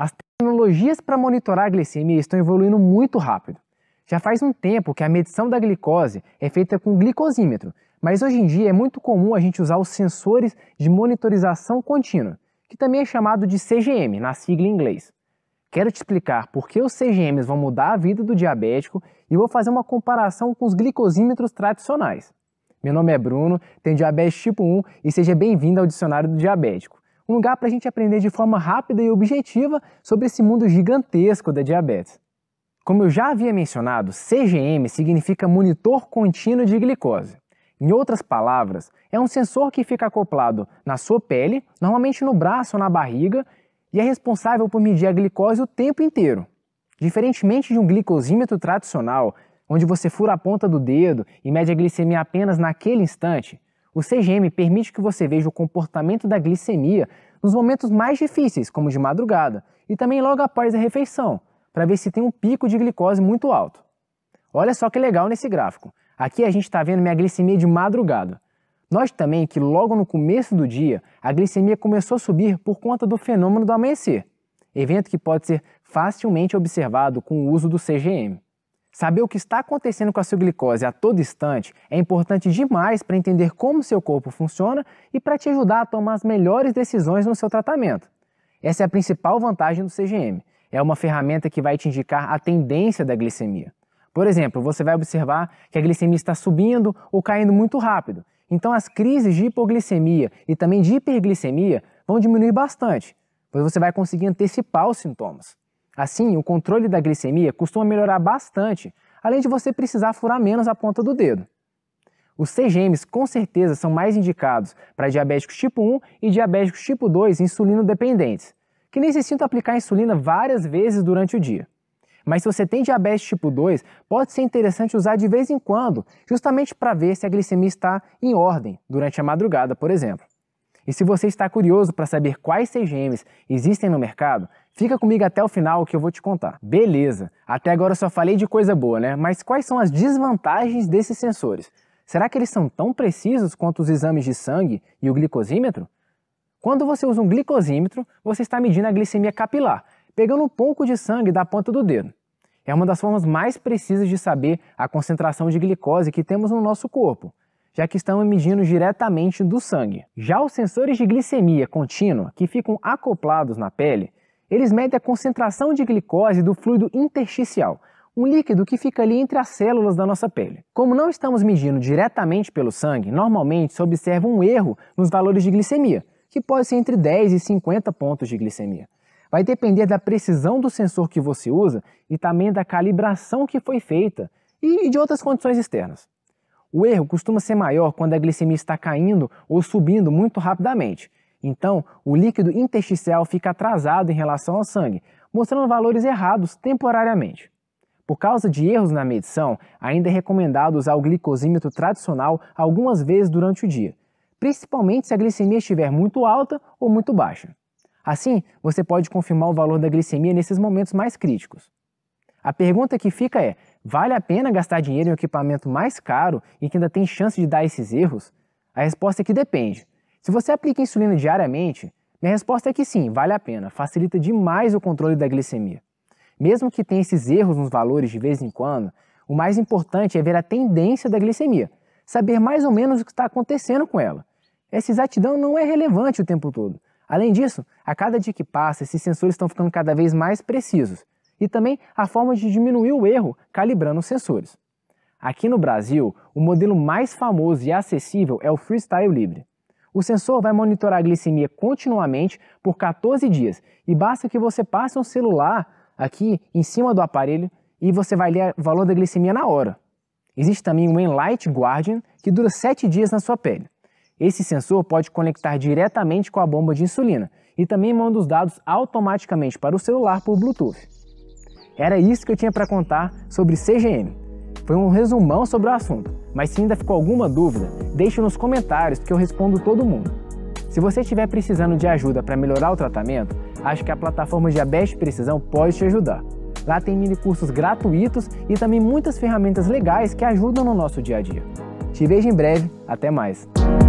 As tecnologias para monitorar a glicemia estão evoluindo muito rápido. Já faz um tempo que a medição da glicose é feita com glicosímetro, mas hoje em dia é muito comum a gente usar os sensores de monitorização contínua, que também é chamado de CGM, na sigla em inglês. Quero te explicar por que os CGMs vão mudar a vida do diabético e vou fazer uma comparação com os glicosímetros tradicionais. Meu nome é Bruno, tenho diabetes tipo 1 e seja bem-vindo ao Dicionário do Diabético um lugar para a gente aprender de forma rápida e objetiva sobre esse mundo gigantesco da diabetes. Como eu já havia mencionado, CGM significa monitor contínuo de glicose. Em outras palavras, é um sensor que fica acoplado na sua pele, normalmente no braço ou na barriga, e é responsável por medir a glicose o tempo inteiro. Diferentemente de um glicosímetro tradicional, onde você fura a ponta do dedo e mede a glicemia apenas naquele instante, o CGM permite que você veja o comportamento da glicemia nos momentos mais difíceis, como de madrugada, e também logo após a refeição, para ver se tem um pico de glicose muito alto. Olha só que legal nesse gráfico. Aqui a gente está vendo minha glicemia de madrugada. Nós também que logo no começo do dia a glicemia começou a subir por conta do fenômeno do amanhecer, evento que pode ser facilmente observado com o uso do CGM. Saber o que está acontecendo com a sua glicose a todo instante é importante demais para entender como seu corpo funciona e para te ajudar a tomar as melhores decisões no seu tratamento. Essa é a principal vantagem do CGM. É uma ferramenta que vai te indicar a tendência da glicemia. Por exemplo, você vai observar que a glicemia está subindo ou caindo muito rápido. Então, as crises de hipoglicemia e também de hiperglicemia vão diminuir bastante, pois você vai conseguir antecipar os sintomas. Assim, o controle da glicemia costuma melhorar bastante, além de você precisar furar menos a ponta do dedo. Os CGMs com certeza são mais indicados para diabéticos tipo 1 e diabéticos tipo 2 insulino dependentes, que necessitam aplicar insulina várias vezes durante o dia. Mas se você tem diabetes tipo 2, pode ser interessante usar de vez em quando, justamente para ver se a glicemia está em ordem durante a madrugada, por exemplo. E se você está curioso para saber quais CGMs existem no mercado, Fica comigo até o final que eu vou te contar. Beleza, até agora eu só falei de coisa boa, né? Mas quais são as desvantagens desses sensores? Será que eles são tão precisos quanto os exames de sangue e o glicosímetro? Quando você usa um glicosímetro, você está medindo a glicemia capilar, pegando um pouco de sangue da ponta do dedo. É uma das formas mais precisas de saber a concentração de glicose que temos no nosso corpo já que estão medindo diretamente do sangue. Já os sensores de glicemia contínua, que ficam acoplados na pele, eles medem a concentração de glicose do fluido intersticial, um líquido que fica ali entre as células da nossa pele. Como não estamos medindo diretamente pelo sangue, normalmente se observa um erro nos valores de glicemia, que pode ser entre 10 e 50 pontos de glicemia. Vai depender da precisão do sensor que você usa e também da calibração que foi feita e de outras condições externas. O erro costuma ser maior quando a glicemia está caindo ou subindo muito rapidamente. Então, o líquido intersticial fica atrasado em relação ao sangue, mostrando valores errados temporariamente. Por causa de erros na medição, ainda é recomendado usar o glicosímetro tradicional algumas vezes durante o dia, principalmente se a glicemia estiver muito alta ou muito baixa. Assim, você pode confirmar o valor da glicemia nesses momentos mais críticos. A pergunta que fica é: vale a pena gastar dinheiro em um equipamento mais caro e que ainda tem chance de dar esses erros? A resposta é que depende. Se você aplica insulina diariamente, minha resposta é que sim, vale a pena, facilita demais o controle da glicemia. Mesmo que tenha esses erros nos valores de vez em quando, o mais importante é ver a tendência da glicemia, saber mais ou menos o que está acontecendo com ela. Essa exatidão não é relevante o tempo todo. Além disso, a cada dia que passa, esses sensores estão ficando cada vez mais precisos e também a forma de diminuir o erro calibrando os sensores. Aqui no Brasil, o modelo mais famoso e acessível é o Freestyle Libre. O sensor vai monitorar a glicemia continuamente por 14 dias e basta que você passe um celular aqui em cima do aparelho e você vai ler o valor da glicemia na hora. Existe também o Enlight Guardian, que dura 7 dias na sua pele. Esse sensor pode conectar diretamente com a bomba de insulina e também manda os dados automaticamente para o celular por Bluetooth. Era isso que eu tinha para contar sobre CGM. Foi um resumão sobre o assunto, mas se ainda ficou alguma dúvida, deixe nos comentários que eu respondo todo mundo. Se você estiver precisando de ajuda para melhorar o tratamento, acho que a plataforma Diabetes Precisão pode te ajudar. Lá tem mini cursos gratuitos e também muitas ferramentas legais que ajudam no nosso dia a dia. Te vejo em breve, até mais!